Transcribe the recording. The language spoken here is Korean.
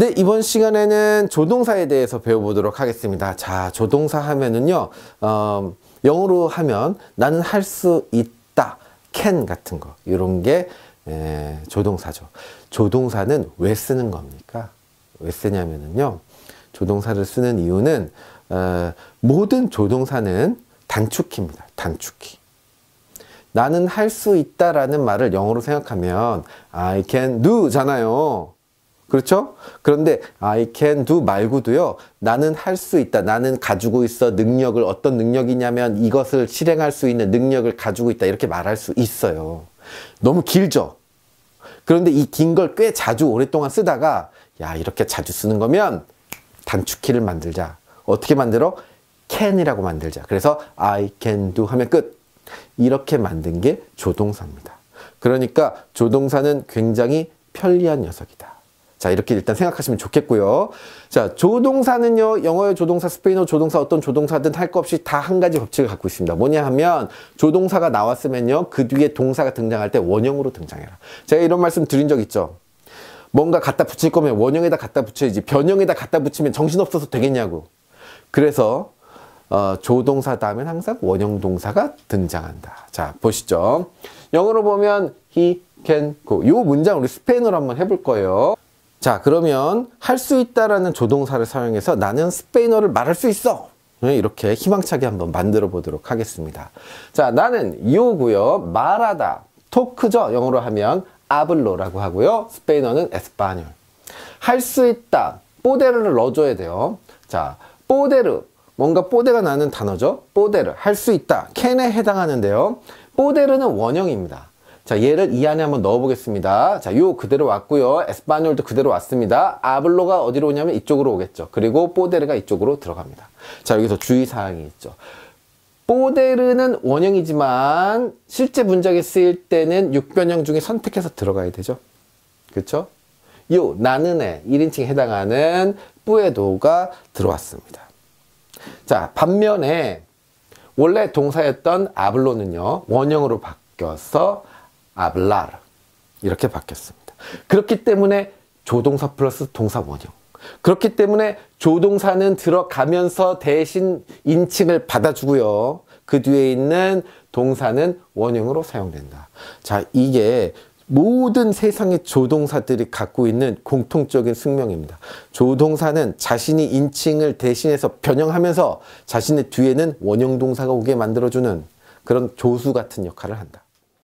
네, 이번 시간에는 조동사에 대해서 배워보도록 하겠습니다. 자, 조동사 하면은요, 어, 영어로 하면 나는 할 수 있다, can 같은 거, 이런 게 에, 예, 조동사죠. 조동사는 왜 쓰는 겁니까? 왜 쓰냐면은요, 조동사를 쓰는 이유는 어, 모든 조동사는 단축키입니다. 단축키. 나는 할 수 있다라는 말을 영어로 생각하면 I can do잖아요. 그렇죠? 그런데 I can do 말고도요. 나는 할 수 있다. 나는 가지고 있어 능력을 어떤 능력이냐면 이것을 실행할 수 있는 능력을 가지고 있다. 이렇게 말할 수 있어요. 너무 길죠? 그런데 이 긴 걸 꽤 자주 오랫동안 쓰다가 야 이렇게 자주 쓰는 거면 단축키를 만들자. 어떻게 만들어? can이라고 만들자. 그래서 I can do 하면 끝. 이렇게 만든 게 조동사입니다. 그러니까 조동사는 굉장히 편리한 녀석이다. 자, 이렇게 일단 생각하시면 좋겠고요. 자, 조동사는요, 영어의 조동사, 스페인어 조동사, 어떤 조동사든 할 거 없이 다 한 가지 법칙을 갖고 있습니다. 뭐냐 하면, 조동사가 나왔으면요, 그 뒤에 동사가 등장할 때 원형으로 등장해라. 제가 이런 말씀 드린 적 있죠. 뭔가 갖다 붙일 거면 원형에다 갖다 붙여야지, 변형에다 갖다 붙이면 정신없어서 되겠냐고. 그래서, 어, 조동사 다음엔 항상 원형 동사가 등장한다. 자, 보시죠. 영어로 보면, he can go. 요 문장 우리 스페인어로 한번 해볼 거예요. 자 그러면 할 수 있다라는 조동사를 사용해서 나는 스페인어를 말할 수 있어 네, 이렇게 희망차게 한번 만들어 보도록 하겠습니다 자 나는 요구요 말하다 토크죠 영어로 하면 아블로라고 하고요 스페인어는 에스파뇰 할수 있다 뽀데르를 넣어줘야 돼요 자 뽀데르 뭔가 뽀데가 나는 단어죠 뽀데르 할 수 있다 캔에 해당하는데요 뽀데르는 원형입니다 자, 얘를 이 안에 한번 넣어보겠습니다. 자, 요 그대로 왔고요. 에스파뇰도 그대로 왔습니다. 아블로가 어디로 오냐면 이쪽으로 오겠죠. 그리고 뽀데르가 이쪽으로 들어갑니다. 자, 여기서 주의사항이 있죠. 뽀데르는 원형이지만 실제 문장에 쓰일 때는 6변형 중에 선택해서 들어가야 되죠. 그렇죠? 요나는에 1인칭에 해당하는 뿌에도가 들어왔습니다. 자, 반면에 원래 동사였던 아블로는요. 원형으로 바뀌어서 hablar 이렇게 바뀌었습니다. 그렇기 때문에 조동사 플러스 동사 원형 그렇기 때문에 조동사는 들어가면서 대신 인칭을 받아주고요. 그 뒤에 있는 동사는 원형으로 사용된다. 자, 이게 모든 세상의 조동사들이 갖고 있는 공통적인 숙명입니다. 조동사는 자신이 인칭을 대신해서 변형하면서 자신의 뒤에는 원형 동사가 오게 만들어주는 그런 조수 같은 역할을 한다.